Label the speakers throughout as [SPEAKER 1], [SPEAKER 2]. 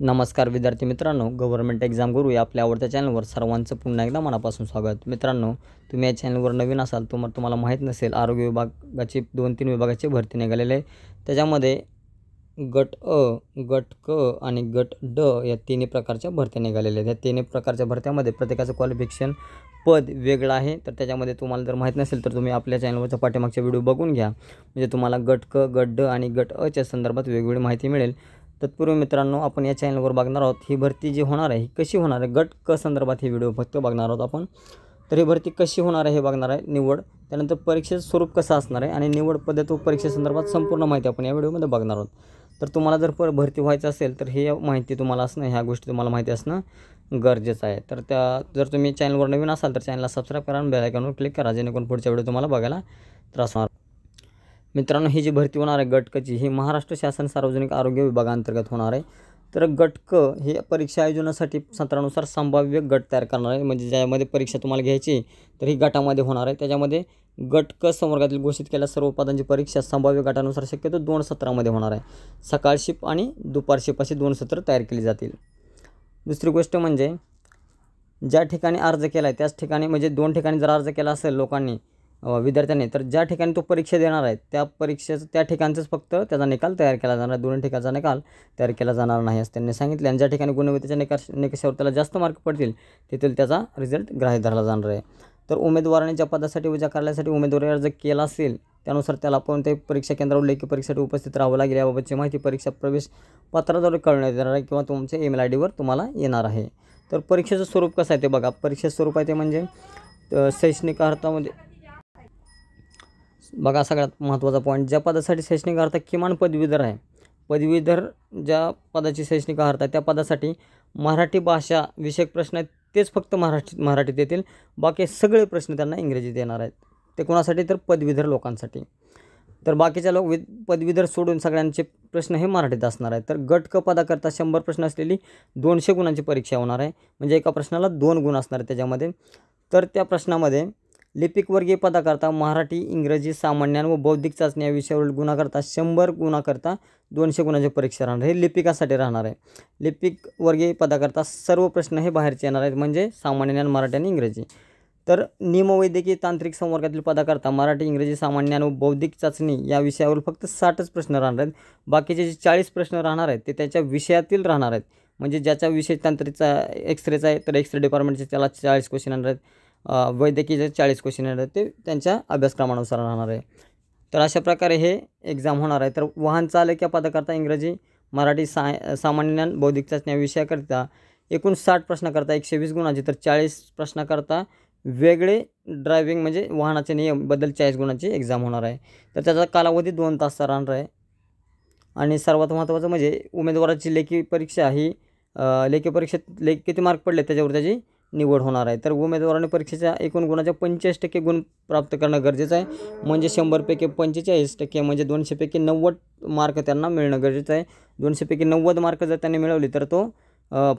[SPEAKER 1] नमस्कार विद्यार्थी मित्रांनो गव्हर्नमेंट एक्झाम गुरु या आपल्या आवडत्या चॅनलवर सर्वांचं पुन्हा एकदा मनापासून स्वागत मित्रांनो तुम्ही या चॅनलवर नवीन असाल तर तुम्हाला माहीत नसेल आरोग्य विभागाची दोन तीन विभागाची भरती निघालेले आहे त्याच्यामध्ये गट अ गट क आणि गट ड या तिन्ही प्रकारच्या भरत्या निघालेल्या आहेत या तिन्ही प्रकारच्या भरत्यामध्ये प्रत्येकाचं क्वालिफिकेशन पद वेगळं आहे तर त्याच्यामध्ये तुम्हाला जर माहीत नसेल तर तुम्ही आपल्या चॅनलवरचा पाठीमागचा व्हिडिओ बघून घ्या म्हणजे तुम्हाला गट क गट ड आणि गट अच्या संदर्भात वेगवेगळी माहिती मिळेल तत्पूर्वी मित्रांनो आपण या चॅनलवर बघणार आहोत ही भरती जी होणार आहे ही कशी होणार आहे गट क संदर्भात ही व्हिडिओ फक्त बघणार आहोत आपण तर ही भरती कशी होणार आहे हे बघणार आहे निवड त्यानंतर परीक्षेचं स्वरूप कसं असणार आहे आणि निवड पद्धत व परीक्षेसंदर्भात संपूर्ण माहिती आपण या व्हिडिओमध्ये बघणार आहोत तर तुम्हाला जर पर भरती व्हायचं असेल तर हे माहिती तुम्हाला असणं ह्या गोष्टी तुम्हाला माहिती असणं गरजेचं आहे तर त्या जर तुम्ही चॅनलवर नवीन असाल तर चॅनलला सबस्क्राईब करा आणि बेलायकॉनवर क्लिक करा जेणेकरून पुढच्या व्हिडिओ तुम्हाला बघायला त्रास होणार मित्रांनो ही जी भरती होणार आहे गटकची ही महाराष्ट्र शासन सार्वजनिक आरोग्य विभागांतर्गत होणार आहे तर गटक हे परीक्षा आयोजनासाठी सत्रानुसार संभाव्य गट तयार करणार आहे म्हणजे ज्यामध्ये परीक्षा तुम्हाला घ्यायची तर ही गटामध्ये होणार आहे त्याच्यामध्ये गटक संवर्गातील घोषित केल्या सर्व पदांची परीक्षा संभाव्य गटानुसार शक्यतो दोन सत्रामध्ये होणार आहे सकाळ शिप आणि दुपार शिप अशी दोन सत्र तयार केली जातील दुसरी गोष्ट म्हणजे ज्या ठिकाणी अर्ज केला आहे त्याच ठिकाणी म्हणजे दोन ठिकाणी जर अर्ज केला असेल लोकांनी विद्यार्थ्यांनी तर ज्या ठिकाणी तो परीक्षा देणार आहे त्या परीक्षेचं त्या ठिकाणचंच फक्त त्याचा निकाल तयार केला जाणार आहे दोन्ही ठिकाणचा निकाल तयार केला जाणार नाही असं त्यांनी सांगितले आणि ज्या ठिकाणी गुणवत्तेच्या निकाश निकषावर त्याला जास्त मार्क पडतील तेथील त्याचा रिझल्ट ग्राह्य धरला जाणार आहे तर उमेदवाराने ज्या पदासाठी व ज्या कार्यालयासाठी उमेदवारी अर्ज केला असेल त्यानुसार त्याला ते परीक्षा केंद्रावर लेखी परीक्षेसाठी उपस्थित राहावं लागेल याबाबतची माहिती परीक्षा प्रवेश पत्राद्वारे कळण्यात येणार आहे किंवा तुमच्या ईमेल आय डीवर तुम्हाला येणार आहे तर परीक्षेचं स्वरूप कसं आहे ते बघा परीक्षेचं स्वरूप आहे ते म्हणजे शैक्षणिक अर्थामध्ये बघा सगळ्यात महत्त्वाचा पॉईंट ज्या पदासाठी शैक्षणिक अर्थ किमान पदवीधर आहे पदवीधर ज्या पदाची शैक्षणिक अर्थ आहे त्या पदासाठी मराठी भाषा विषयक प्रश्न आहेत तेच फक्त मराठी मराठीत येतील बाकी सगळे प्रश्न त्यांना इंग्रजीत येणार आहेत ते कोणासाठी तर पदवीधर लोकांसाठी तर बाकीच्या लोक वि पदवीधर सोडून सगळ्यांचे प्रश्न हे मराठीत असणार आहेत तर गट क पदाकरता शंभर प्रश्न असलेली दोनशे गुणांची परीक्षा होणार आहे म्हणजे एका प्रश्नाला दोन गुण असणार आहे त्याच्यामध्ये तर त्या प्रश्नामध्ये लिपिकवर्गीय पदाकरता मराठी इंग्रजी सामान्यान व बौद्धिक चाचणी या विषयावरील गुणाकरता शंभर गुणाकरता दोनशे गुणाच्या परीक्षा राहणार हे लिपिकासाठी राहणार आहे लिपिक वर्गीय पदाकरता सर्व प्रश्न हे बाहेरचे येणार आहेत म्हणजे सामान्य ज्ञान मराठी आणि इंग्रजी तर नियमवैद्यकीय तांत्रिक संवर्गातील पदाकरता मराठी इंग्रजी सामान्य व बौद्धिक चाचणी या विषयावर फक्त साठच प्रश्न राहणार आहेत बाकीचे जे चाळीस प्रश्न राहणार आहेत ते त्याच्या विषयातील राहणार आहेत म्हणजे ज्याचा विषय तांत्रिकचा एक्सरेचा आहे तर एक्सरे डिपार्टमेंटचे त्याला चाळीस क्वेश्चन राहणार आहेत जे चाळीस क्वेश्चन येणार ते त्यांच्या अभ्यासक्रमानुसार राहणार आहे तर अशा प्रकारे हे एक्झाम होणार आहे तर वाहन चालक या पदाकरता इंग्रजी मराठी साय सामान्य ज्ञान बौद्धिक चाचण्या विषयाकरिता एकूण साठ प्रश्नाकरता एकशे वीस गुणाची तर चाळीस प्रश्नाकरता वेगळे ड्रायव्हिंग म्हणजे वाहनाचे नियमबद्दल चाळीस गुणाची एक्झाम होणार आहे तर त्याचा कालावधी दोन तास राहणार आहे आणि सर्वात महत्त्वाचं म्हणजे उमेदवाराची लेखी परीक्षा ही लेखी परीक्षेत लेख किती मार्क पडले त्याच्यावर त्याची निवड होणार आहे तर उमेदवाराने परीक्षेच्या एकूण गुणाच्या पंचेचाळीस टक्के गुण प्राप्त करणं गरजेचं आहे म्हणजे शंभरपैकी पंचेचाळीस टक्के म्हणजे दोनशेपैकी नव्वद मार्क त्यांना मिळणं गरजेचं आहे दोनशेपैकी नव्वद मार्क जर त्यांनी मिळवले तर तो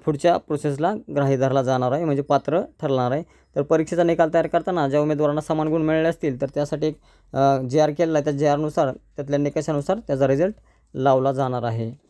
[SPEAKER 1] पुढच्या प्रोसेसला ग्राह्य धरला जाणार आहे म्हणजे पात्र ठरणार आहे तर परीक्षेचा निकाल तयार करताना ज्या उमेदवारांना समान गुण मिळाले असतील तर त्यासाठी एक जे आर केलेला आहे त्या जे आरनुसार त्यातल्या निकषानुसार त्याचा रिझल्ट लावला जाणार आहे